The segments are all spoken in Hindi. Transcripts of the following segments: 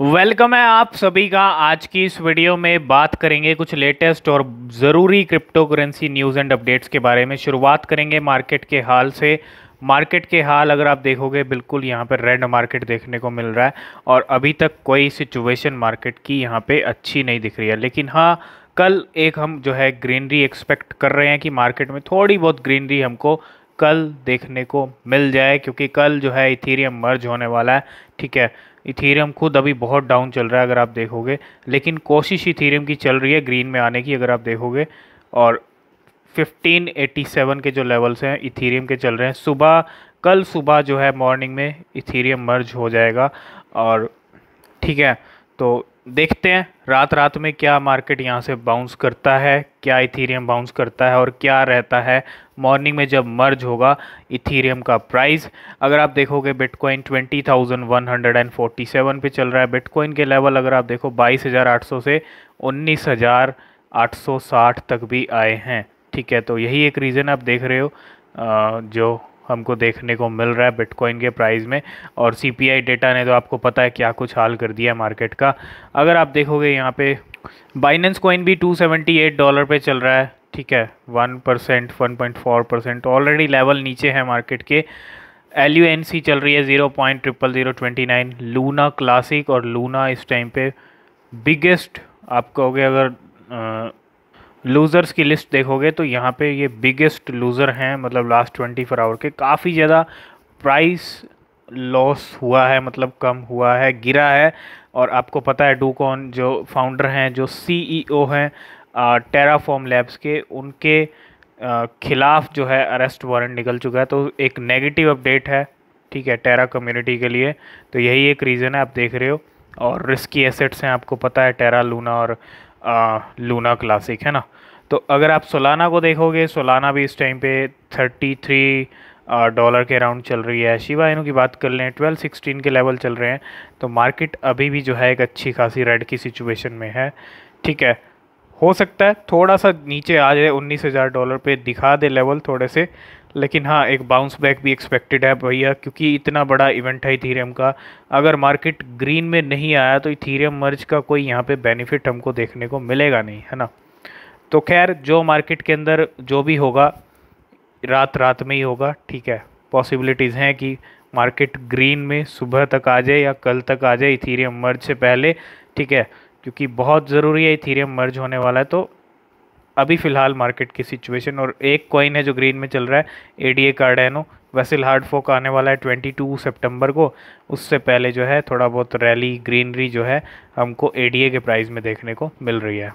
वेलकम है आप सभी का आज की इस वीडियो में बात करेंगे कुछ लेटेस्ट और ज़रूरी cryptocurrency news and updates के बारे में शुरुआत करेंगे मार्केट के हाल से मार्केट के हाल अगर आप देखोगे बिल्कुल यहाँ पर रेड मार्केट देखने को मिल रहा है और अभी तक कोई सिचुएशन मार्केट की यहाँ पे अच्छी नहीं दिख रही है लेकिन हाँ कल एक हम जो है ग्रीनरी एक्सपेक्ट कर रहे हैं कि मार्केट में थोड़ी बहुत ग्रीनरी हमको कल देखने को मिल जाए क्योंकि कल जो है इथीरियम मर्ज होने वाला है ठीक है इथीरियम खुद अभी बहुत डाउन चल रहा है अगर आप देखोगे लेकिन कोशिश इथेरियम की चल रही है ग्रीन में आने की अगर आप देखोगे और 1587 के जो लेवल्स हैं इथेरियम के चल रहे हैं सुबह कल सुबह जो है मॉर्निंग में इथीरियम मर्ज हो जाएगा और ठीक है तो देखते हैं रात रात में क्या मार्केट यहाँ से बाउंस करता है क्या इथीरियम बाउंस करता है और क्या रहता है मॉर्निंग में जब मर्ज होगा इथीरियम का प्राइस अगर आप देखोगे बिटकॉइन 20,147 पे चल रहा है बिटकॉइन के लेवल अगर आप देखो 22,800 से 19,860 तक भी आए हैं ठीक है तो यही एक रीज़न आप देख रहे हो जो हमको देखने को मिल रहा है बिटकॉइन के प्राइस में और सी डेटा ने तो आपको पता है क्या कुछ हाल कर दिया मार्केट का अगर आप देखोगे यहाँ पे बाइनेंस कॉइन भी 278 डॉलर पे चल रहा है ठीक है one percent one point four percent already level नीचे है मार्केट के एल यू एन सी चल रही है zero point triple zero twenty nine Luna classic और लूना इस टाइम पे बिगेस्ट आप कहोगे अगर आ, लूज़र्स की लिस्ट देखोगे तो यहाँ पे ये बिगेस्ट लूज़र हैं मतलब लास्ट ट्वेंटी फोर आवर के काफ़ी ज़्यादा प्राइस लॉस हुआ है मतलब कम हुआ है गिरा है और आपको पता है डूकॉन जो फाउंडर हैं जो सीईओ e हैं टेराफॉर्म लैब्स के उनके ख़िलाफ़ जो है अरेस्ट वारंट निकल चुका है तो एक नेगेटिव अपडेट है ठीक है टेरा कम्युनिटी के लिए तो यही एक रीज़न है आप देख रहे हो और रिस्की एसेट्स हैं आपको पता है टेरा लूना और लूना क्लासिक है ना तो अगर आप सोलाना को देखोगे सोलाना भी इस टाइम पे थर्टी थ्री डॉलर के अराउंड चल रही है शिवा इनू की बात कर लें ट्वेल्व सिक्सटीन के लेवल चल रहे हैं तो मार्केट अभी भी जो है एक अच्छी खासी रेड की सिचुएशन में है ठीक है हो सकता है थोड़ा सा नीचे आ जाए उन्नीस हज़ार डॉलर पे दिखा दे लेवल थोड़े से लेकिन हाँ एक बाउंस बैक भी एक्सपेक्टेड है भैया क्योंकि इतना बड़ा इवेंट है इथीरियम का अगर मार्केट ग्रीन में नहीं आया तो इथीरियम मर्ज का कोई यहाँ पे बेनिफिट हमको देखने को मिलेगा नहीं है ना तो खैर जो मार्केट के अंदर जो भी होगा रात रात में ही होगा ठीक है पॉसिबिलिटीज़ हैं कि मार्केट ग्रीन में सुबह तक आ जाए या कल तक आ जाए इथीरियम मर्ज से पहले ठीक है क्योंकि बहुत ज़रूरी है इथीरियम मर्ज होने वाला है तो अभी फ़िलहाल मार्केट की सिचुएशन और एक कॉइन है जो ग्रीन में चल रहा है ए डी ए कार्डेनो वैसे हार्ड फोक आने वाला है 22 सितंबर को उससे पहले जो है थोड़ा बहुत रैली ग्रीनरी जो है हमको ए डी ए के प्राइस में देखने को मिल रही है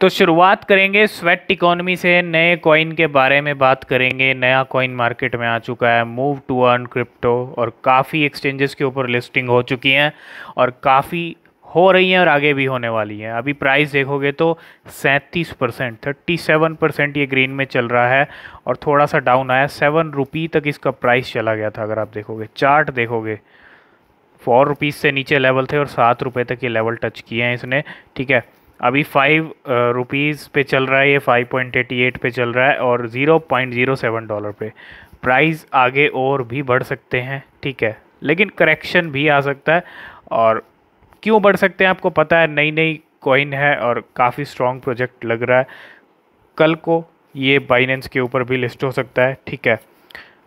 तो शुरुआत करेंगे स्वेट इकोनॉमी से नए कॉइन के बारे में बात करेंगे नया कॉइन मार्केट में आ चुका है मूव टू अर्न क्रिप्टो और काफ़ी एक्सचेंजेस के ऊपर लिस्टिंग हो चुकी हैं और काफ़ी हो रही हैं और आगे भी होने वाली हैं अभी प्राइस देखोगे तो सैंतीस परसेंट थर्टी सेवन परसेंट ये ग्रीन में चल रहा है और थोड़ा सा डाउन आया सेवन रुपी तक इसका प्राइस चला गया था अगर आप देखोगे चार्ट देखोगे फोर रुपीज़ से नीचे लेवल थे और सात रुपये तक ये लेवल टच किए हैं इसने ठीक है अभी फाइव रुपीज़ पे चल रहा है ये फाइव पॉइंट एटी एट पे चल रहा है और zero point zero seven dollar पे प्राइस आगे और भी बढ़ सकते हैं ठीक है लेकिन करेक्शन भी आ सकता है और क्यों बढ़ सकते हैं आपको पता है नई नई कॉइन है और काफ़ी स्ट्रॉन्ग प्रोजेक्ट लग रहा है कल को ये बाइनेंस के ऊपर भी लिस्ट हो सकता है ठीक है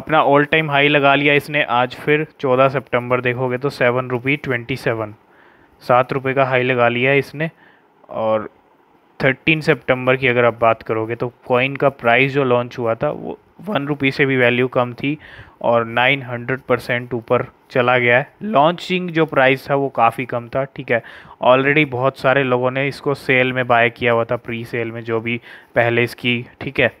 अपना ऑल टाइम हाई लगा लिया इसने आज फिर 14 सितंबर देखोगे तो सेवन रुपी ट्वेंटी सेवन सात रुपये का हाई लगा लिया है इसने और थर्टीन सितंबर की अगर आप बात करोगे तो कॉइन का प्राइस जो लॉन्च हुआ था वो वन रुपी से भी वैल्यू कम थी और नाइन हंड्रेड परसेंट ऊपर चला गया है लॉन्चिंग जो प्राइस था वो काफ़ी कम था ठीक है ऑलरेडी बहुत सारे लोगों ने इसको सेल में बाय किया हुआ था प्री सेल में जो भी पहले इसकी ठीक है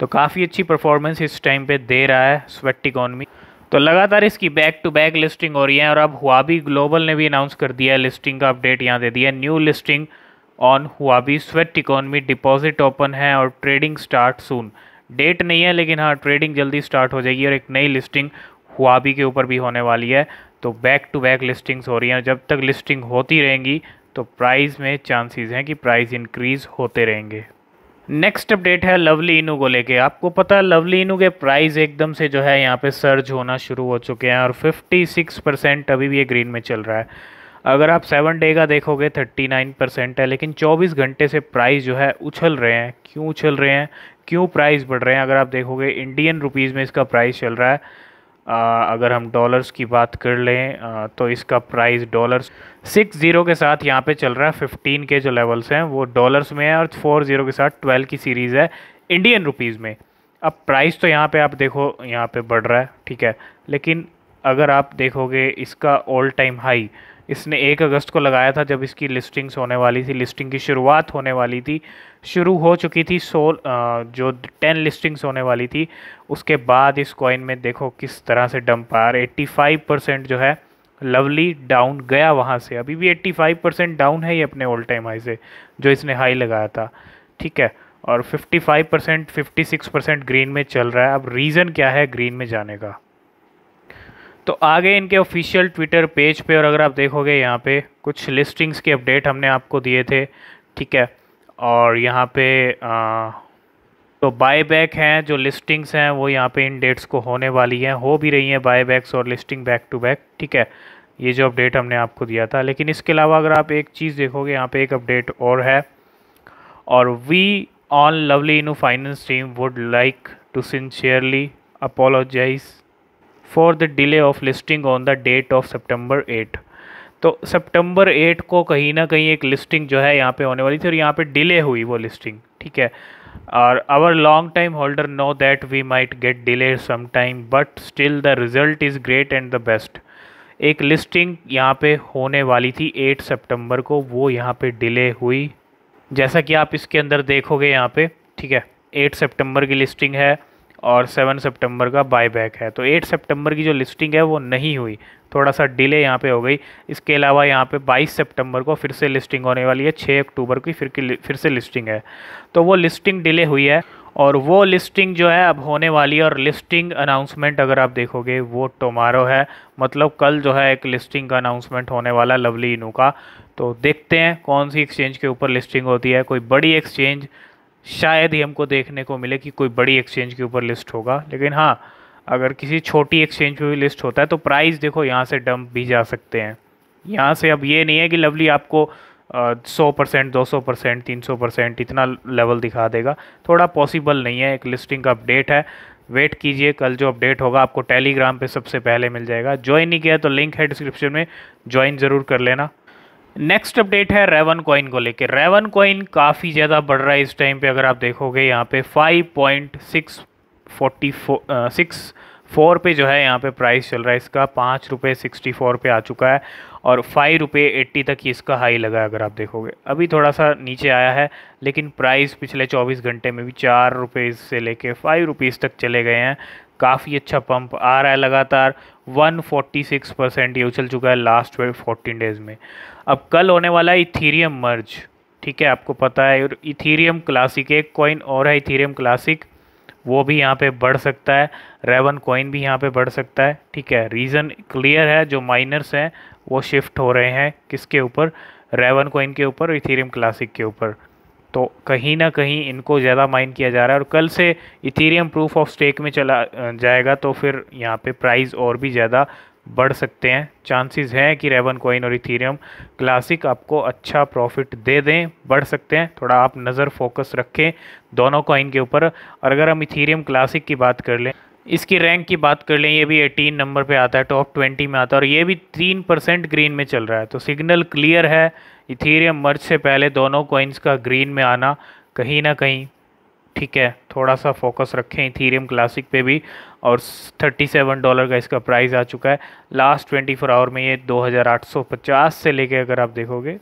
तो काफ़ी अच्छी परफॉर्मेंस इस टाइम पे दे रहा है स्वेट इकॉनमी तो लगातार इसकी बैक टू बैक लिस्टिंग हो रही है और अब हुआबी ग्लोबल ने भी अनाउंस कर दिया है लिस्टिंग का अपडेट यहाँ दे दिया new listing on Huobi sweat economy deposit open है और ट्रेडिंग स्टार्ट सून डेट नहीं है लेकिन हाँ ट्रेडिंग जल्दी स्टार्ट हो जाएगी और एक नई लिस्टिंग हुआबी के ऊपर भी होने वाली है तो बैक टू बैक लिस्टिंग्स हो रही हैं जब तक लिस्टिंग होती रहेंगी तो प्राइस में चांसेस हैं कि प्राइस इंक्रीज़ होते रहेंगे नेक्स्ट अपडेट है लवली इनू को लेके आपको पता है लवली इनू के प्राइस एकदम से जो है यहाँ पे सर्ज होना शुरू हो चुके हैं और 56 परसेंट अभी भी ये ग्रीन में चल रहा है अगर आप सेवन डे का देखोगे 39 परसेंट है लेकिन 24 घंटे से प्राइस जो है उछल रहे हैं क्यों उछल रहे हैं क्यों प्राइस बढ़ रहे हैं अगर आप देखोगे इंडियन रुपीज़ में इसका प्राइस चल रहा है आ, अगर हम डॉलर्स की बात कर लें आ, तो इसका प्राइस डॉलर्स सिक्स ज़ीरो के साथ यहाँ पे चल रहा है फिफ्टीन के जो लेवल्स हैं वो डॉलर्स में है और फोर ज़ीरो के साथ ट्वेल्व की सीरीज़ है इंडियन रुपीज़ में अब प्राइस तो यहाँ पे आप देखो यहाँ पे बढ़ रहा है ठीक है लेकिन अगर आप देखोगे इसका ऑल टाइम हाई इसने एक अगस्त को लगाया था जब इसकी लिस्टिंग्स होने वाली थी लिस्टिंग की शुरुआत होने वाली थी शुरू हो चुकी थी सोल जो टेन लिस्टिंग्स होने वाली थी उसके बाद इस कॉइन में देखो किस तरह से डंप रहा एट्टी फाइव परसेंट जो है लवली डाउन गया वहाँ से अभी भी एट्टी फाइव परसेंट डाउन है ये अपने ओल्ड टाइम हाई से जो इसने हाई लगाया था ठीक है और fifty five percent fifty six percent green में चल रहा है अब रीज़न क्या है ग्रीन में जाने का तो आगे इनके ऑफिशियल ट्विटर पेज पे और अगर आप देखोगे यहाँ पे कुछ लिस्टिंग्स के अपडेट हमने आपको दिए थे ठीक है और यहाँ पे आ, तो बाय बैक हैं जो लिस्टिंग्स हैं वो यहाँ पे इन डेट्स को होने वाली हैं हो भी रही हैं बाय बैक्स और लिस्टिंग बैक टू बैक ठीक है ये जो अपडेट हमने आपको दिया था लेकिन इसके अलावा अगर आप एक चीज़ देखोगे यहाँ पे एक अपडेट और है और we on Lovely Inu Finance team would like to sincerely apologise for the delay of listing on the date of September eight तो सितंबर एट को कहीं ना कहीं एक लिस्टिंग जो है यहाँ पे होने वाली थी और यहाँ पे डिले हुई वो लिस्टिंग ठीक है और our long time holder know that we might get delay some time but still the result is great and the best एक लिस्टिंग यहाँ पे होने वाली थी एट सितंबर को वो यहाँ पे डिले हुई जैसा कि आप इसके अंदर देखोगे यहाँ पे ठीक है एट सेप्टेम्बर की लिस्टिंग है और सेवन सितंबर का बाय बैक है तो एट सितंबर की जो लिस्टिंग है वो नहीं हुई थोड़ा सा डिले यहाँ पे हो गई इसके अलावा यहाँ पे 22 सितंबर को फिर से लिस्टिंग होने वाली है 6 अक्टूबर की फिर की फिर से लिस्टिंग है तो वो लिस्टिंग डिले हुई है और वो लिस्टिंग जो है अब होने वाली है और लिस्टिंग अनाउंसमेंट अगर आप देखोगे वो टमारो है मतलब कल जो है एक लिस्टिंग का अनाउंसमेंट होने वाला लवली इनू का तो देखते हैं कौन सी एक्सचेंज के ऊपर लिस्टिंग होती है कोई बड़ी एक्सचेंज शायद ही हमको देखने को मिले कि कोई बड़ी एक्सचेंज के ऊपर लिस्ट होगा लेकिन हाँ अगर किसी छोटी एक्सचेंज पे भी लिस्ट होता है तो प्राइस देखो यहाँ से डंप भी जा सकते हैं यहाँ से अब ये नहीं है कि लवली आपको सौ परसेंट दो सौ परसेंट तीन सौ परसेंट इतना लेवल दिखा देगा थोड़ा पॉसिबल नहीं है एक लिस्टिंग का अपडेट है वेट कीजिए कल जो अपडेट होगा आपको टेलीग्राम पे सबसे पहले मिल जाएगा ज्वाइन नहीं किया तो लिंक है डिस्क्रिप्शन में ज्वाइन ज़रूर कर लेना नेक्स्ट अपडेट है रेवन कॉइन को लेकर रेवन कॉइन काफ़ी ज़्यादा बढ़ रहा है इस टाइम पे अगर आप देखोगे यहाँ पे 5.644 सिक्स फोर पे जो है यहाँ पे प्राइस चल रहा है इसका पाँच रुपये सिक्सटी फोर पे आ चुका है और फाइव रुपये एट्टी तक ही इसका हाई लगा है अगर आप देखोगे अभी थोड़ा सा नीचे आया है लेकिन प्राइस पिछले चौबीस घंटे में भी चार रुपये से लेके फाइव रुपीज़ तक चले गए हैं काफ़ी अच्छा पंप आ रहा है लगातार 146 परसेंट ये उछल चुका है लास्ट फोर्टीन डेज़ में अब कल होने वाला है इथीरियम मर्ज ठीक है आपको पता है और इथीरियम क्लासिक एक कॉइन और है इथीरियम क्लासिक वो भी यहाँ पे बढ़ सकता है रेवन कॉइन भी यहाँ पे बढ़ सकता है ठीक है रीज़न क्लियर है जो माइनर्स हैं वो शिफ्ट हो रहे हैं किसके ऊपर रेवन कॉइन के ऊपर इथीरियम क्लासिक के ऊपर तो कहीं ना कहीं इनको ज़्यादा माइन किया जा रहा है और कल से इथीरियम प्रूफ ऑफ स्टेक में चला जाएगा तो फिर यहाँ पे प्राइस और भी ज़्यादा बढ़ सकते हैं चांसेस हैं कि रेवन कोइन और इथेरियम क्लासिक आपको अच्छा प्रॉफिट दे दें बढ़ सकते हैं थोड़ा आप नज़र फोकस रखें दोनों कॉइन के ऊपर और अगर हम इथेरियम क्लासिक की बात कर लें इसकी रैंक की बात कर लें ये भी 18 नंबर पे आता है टॉप 20 में आता है और ये भी 3 परसेंट ग्रीन में चल रहा है तो सिग्नल क्लियर है इथेरियम मर्ज से पहले दोनों कॉइन्स का ग्रीन में आना कहीं ना कहीं ठीक है थोड़ा सा फोकस रखें इथीरियम क्लासिक पे भी और 37 डॉलर का इसका प्राइस आ चुका है लास्ट 24 आवर में ये 2850 से लेके अगर आप देखोगे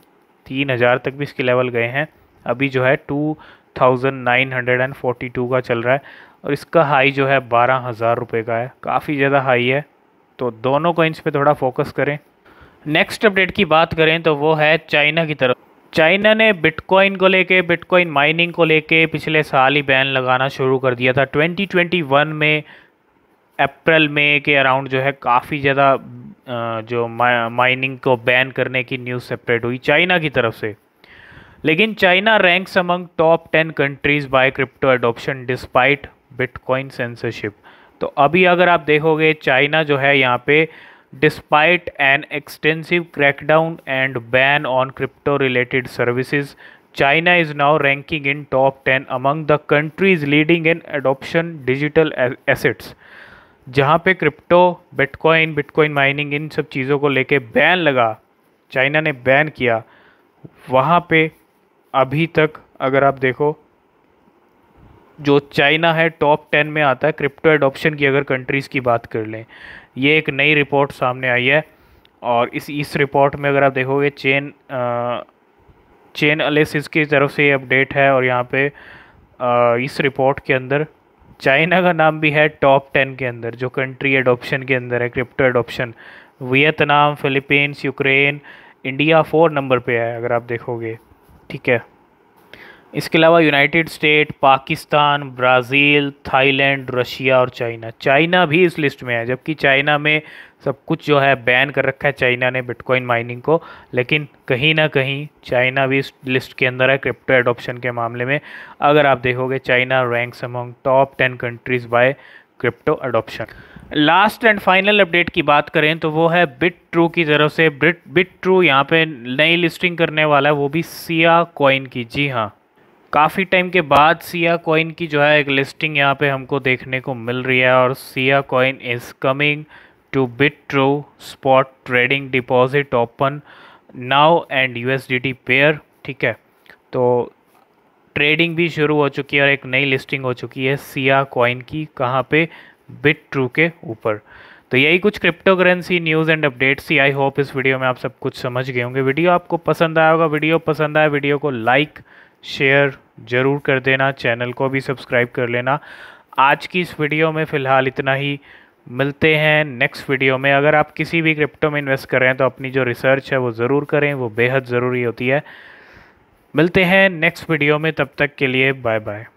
3000 तक भी इसके लेवल गए हैं अभी जो है 2942 का चल रहा है और इसका हाई जो है बारह हज़ार रुपये का है काफ़ी ज़्यादा हाई है तो दोनों कोइंस पे थोड़ा फोकस करें नेक्स्ट अपडेट की बात करें तो वो है चाइना की तरफ चाइना ने बिटकॉइन को लेके बिटकॉइन माइनिंग को लेके पिछले साल ही बैन लगाना शुरू कर दिया था 2021 में अप्रैल में के अराउंड जो है काफ़ी ज़्यादा जो माइनिंग को बैन करने की न्यूज़ सेपरेट हुई चाइना की तरफ से लेकिन China ranks among top ten countries by crypto adoption despite bitcoin censorship तो अभी अगर आप देखोगे चाइना जो है यहाँ पे Despite an extensive crackdown and ban on crypto related services, China is now ranking in top 10 among the countries leading in adoption digital assets. जहाँ पे क्रिप्टो बिटकॉइन बिटकॉइन माइनिंग इन सब चीज़ों को लेके बैन लगा चाइना ने बैन किया वहाँ पे अभी तक अगर आप देखो जो चाइना है टॉप टेन में आता है क्रिप्टो एडॉप्शन की अगर कंट्रीज़ की बात कर लें ये एक नई रिपोर्ट सामने आई है और इस इस रिपोर्ट में अगर आप देखोगे चेन आ, चेन अलेसिस की तरफ से ये अपडेट है और यहाँ पे आ, इस रिपोर्ट के अंदर चाइना का नाम भी है टॉप टेन के अंदर जो कंट्री एडोप्शन के अंदर है crypto adoption Vietnam Philippines Ukraine India four number पे है अगर आप देखोगे ठीक है इसके अलावा United State Pakistan Brazil Thailand Russia और चाइना चाइना भी इस लिस्ट में है जबकि चाइना में सब कुछ जो है बैन कर रखा है चाइना ने बिटकॉइन माइनिंग को लेकिन कहीं ना कहीं चाइना भी इस लिस्ट के अंदर है क्रिप्टो एडोप्शन के मामले में अगर आप देखोगे China ranks among top ten countries by crypto adoption last and final update की बात करें तो वो है बिट ट्रू की तरफ से बिट बिट ट्रू यहाँ पे नई लिस्टिंग करने वाला है वो भी सिया कॉइन की जी हाँ काफ़ी टाइम के बाद सिया कॉइन की जो है एक लिस्टिंग यहाँ पे हमको देखने को मिल रही है और Siacoin is coming to Bitrue spot trading deposit open now and U S D T pair ठीक है तो ट्रेडिंग भी शुरू हो चुकी है और एक नई लिस्टिंग हो चुकी है सिया कॉइन की कहाँ पे बिट ट्रू के ऊपर तो यही कुछ cryptocurrency news and updates थी आई होप इस वीडियो में आप सब कुछ समझ गए होंगे वीडियो आपको पसंद आया होगा वीडियो पसंद आया वीडियो को लाइक शेयर ज़रूर कर देना चैनल को भी सब्सक्राइब कर लेना आज की इस वीडियो में फ़िलहाल इतना ही मिलते हैं नेक्स्ट वीडियो में अगर आप किसी भी क्रिप्टो में इन्वेस्ट कर रहे हैं तो अपनी जो रिसर्च है वो ज़रूर करें वो बेहद ज़रूरी होती है मिलते हैं नेक्स्ट वीडियो में तब तक के लिए बाय बाय